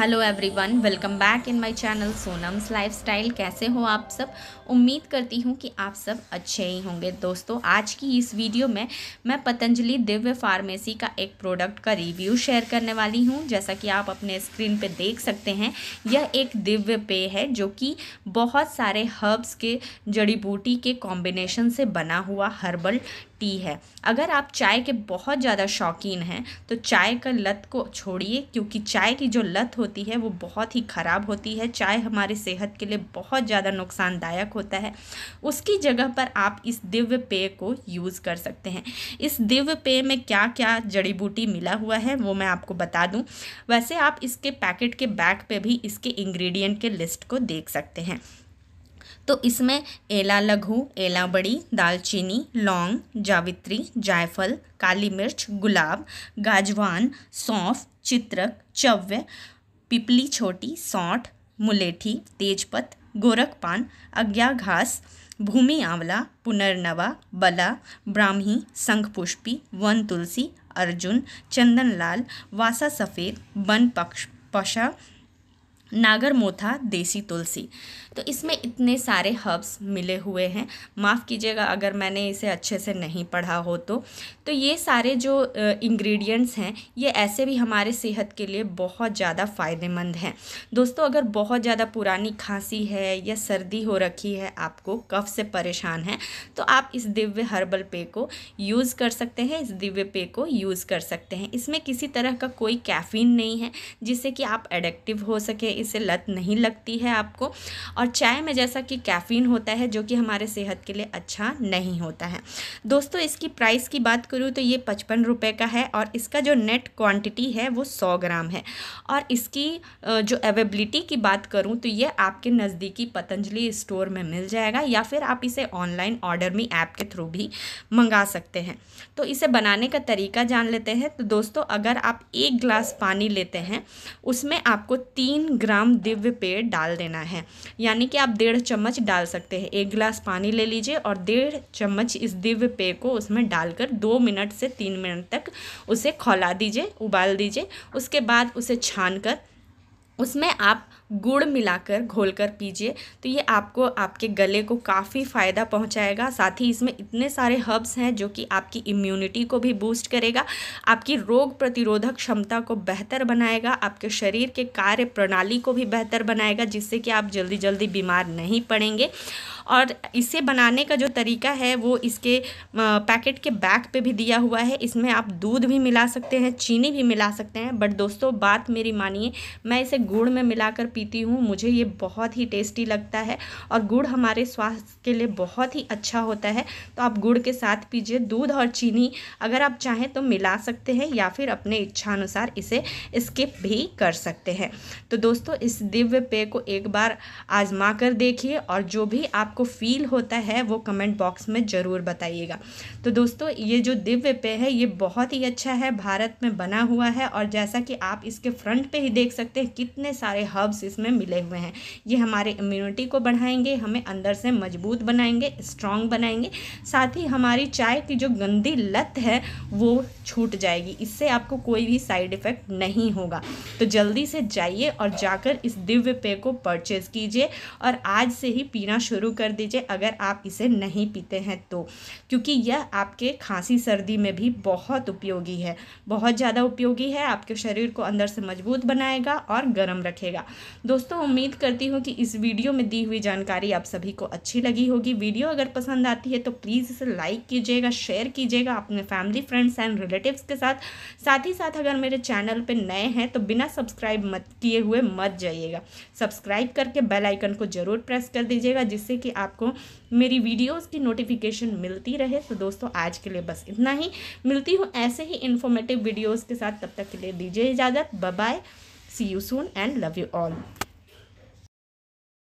hello everyone welcome back in my channel Sonam's lifestyle कैसे हो आप सब उम्मीद करती हूँ कि आप सब अच्छे ही होंगे दोस्तों आज की इस वीडियो में मैं पतंजलि दिव्य फार्मेसी का एक प्रोडक्ट का रिव्यू शेयर करने वाली हूँ जैसा कि आप अपने स्क्रीन पे देख सकते हैं यह एक दिव्य पेय है जो कि बहुत सारे हर्ब्स के जड़ी बूटी के कॉम्बिनेशन से बना हुआ हर्बल टी है अगर आप चाय के बहुत ज़्यादा शौकीन हैं तो चाय का लत को छोड़िए क्योंकि चाय की जो लत होती है वो बहुत ही ख़राब होती है चाय हमारे सेहत के लिए बहुत ज़्यादा नुकसानदायक होता है उसकी जगह पर आप इस दिव्य पेय को यूज़ कर सकते हैं इस दिव्य पेय में क्या क्या जड़ी बूटी मिला हुआ है वो मैं आपको बता दूँ वैसे आप इसके पैकेट के बैक पर भी इसके इंग्रीडियंट के लिस्ट को देख सकते हैं तो इसमें एला लघु एला बड़ी दालचीनी लौंग जावित्री जायफल काली मिर्च गुलाब गाजवान सौंफ चित्रक चव्य पिपली छोटी सौठ मुलेठी तेजपत गोरखपान अज्ञा घास भूमि आंवला पुनर्नवा बला ब्राह्मी संखपुष्पी वन तुलसी अर्जुन चंदनलाल वासा सफ़ेद बन पक्ष पशा नागर मोथा देसी तुलसी तो इसमें इतने सारे हर्ब्स मिले हुए हैं माफ़ कीजिएगा अगर मैंने इसे अच्छे से नहीं पढ़ा हो तो तो ये सारे जो इंग्रेडिएंट्स हैं ये ऐसे भी हमारे सेहत के लिए बहुत ज़्यादा फ़ायदेमंद हैं दोस्तों अगर बहुत ज़्यादा पुरानी खांसी है या सर्दी हो रखी है आपको कफ से परेशान है तो आप इस दिव्य हर्बल पे को यूज़ कर सकते हैं इस दिव्य पे को यूज़ कर सकते हैं इसमें किसी तरह का कोई कैफीन नहीं है जिससे कि आप एडिक्टिव हो सके इससे लत नहीं लगती है आपको और चाय में जैसा कि कैफ़ीन होता है जो कि हमारे सेहत के लिए अच्छा नहीं होता है दोस्तों इसकी प्राइस की बात करूँ तो ये पचपन रुपये का है और इसका जो नेट क्वान्टिटी है वो सौ ग्राम है और इसकी जो अवेबिलिटी की बात करूँ तो ये आपके नज़दीकी पतंजलि स्टोर में मिल जाएगा या फिर आप इसे ऑनलाइन ऑर्डर मी ऐप के थ्रू भी मंगा सकते हैं तो इसे बनाने का तरीका जान लेते हैं तो दोस्तों अगर आप एक ग्लास पानी लेते हैं उसमें आपको तीन ग्राम ग्राम दिव्य पेय डाल देना है यानी कि आप डेढ़ चम्मच डाल सकते हैं एक गिलास पानी ले लीजिए और डेढ़ चम्मच इस दिव्य पेय को उसमें डालकर दो मिनट से तीन मिनट तक उसे खौला दीजिए उबाल दीजिए उसके बाद उसे छान कर उसमें आप गुड़ मिलाकर घोल कर पीजिए तो ये आपको आपके गले को काफ़ी फ़ायदा पहुंचाएगा साथ ही इसमें इतने सारे हर्ब्स हैं जो कि आपकी इम्यूनिटी को भी बूस्ट करेगा आपकी रोग प्रतिरोधक क्षमता को बेहतर बनाएगा आपके शरीर के कार्य प्रणाली को भी बेहतर बनाएगा जिससे कि आप जल्दी जल्दी बीमार नहीं पड़ेंगे और इसे बनाने का जो तरीका है वो इसके पैकेट के बैक पे भी दिया हुआ है इसमें आप दूध भी मिला सकते हैं चीनी भी मिला सकते हैं बट दोस्तों बात मेरी मानिए मैं इसे गुड़ में मिलाकर पीती हूँ मुझे ये बहुत ही टेस्टी लगता है और गुड़ हमारे स्वास्थ्य के लिए बहुत ही अच्छा होता है तो आप गुड़ के साथ पीजिए दूध और चीनी अगर आप चाहें तो मिला सकते हैं या फिर अपने इच्छानुसार इसे स्किप भी कर सकते हैं तो दोस्तों इस दिव्य पेय को एक बार आजमा कर देखिए और जो भी आपको आपको फील होता है वो कमेंट बॉक्स में ज़रूर बताइएगा तो दोस्तों ये जो दिव्य पेय है ये बहुत ही अच्छा है भारत में बना हुआ है और जैसा कि आप इसके फ्रंट पे ही देख सकते हैं कितने सारे हर्ब्स इसमें मिले हुए हैं ये हमारे इम्यूनिटी को बढ़ाएंगे हमें अंदर से मजबूत बनाएंगे स्ट्रांग बनाएंगे साथ ही हमारी चाय की जो गंदी लत है वो छूट जाएगी इससे आपको कोई भी साइड इफ़ेक्ट नहीं होगा तो जल्दी से जाइए और जाकर इस दिव्य पेय को परचेज़ कीजिए और आज से ही पीना शुरू कर दीजिए अगर आप इसे नहीं पीते हैं तो क्योंकि यह आपके खांसी सर्दी में भी बहुत उपयोगी है बहुत ज़्यादा उपयोगी है आपके शरीर को अंदर से मजबूत बनाएगा और गर्म रखेगा दोस्तों उम्मीद करती हूँ कि इस वीडियो में दी हुई जानकारी आप सभी को अच्छी लगी होगी वीडियो अगर पसंद आती है तो प्लीज़ इसे लाइक कीजिएगा शेयर कीजिएगा अपने फैमिली फ्रेंड्स एंड रिलेटिव्स के साथ साथ ही साथ अगर मेरे चैनल पर नए हैं तो बिना सब्सक्राइब मत किए हुए मत जाइएगा सब्सक्राइब करके बेल आइकन को ज़रूर प्रेस कर दीजिएगा जिससे कि आपको मेरी वीडियोज़ की नोटिफिकेशन मिलती रहे तो दोस्तों दोस्तों आज के लिए बस इतना ही मिलती हूँ ऐसे ही इन्फॉर्मेटिव वीडियोज़ के साथ तब तक के लिए दीजिए इजाज़त bye see you soon and love you all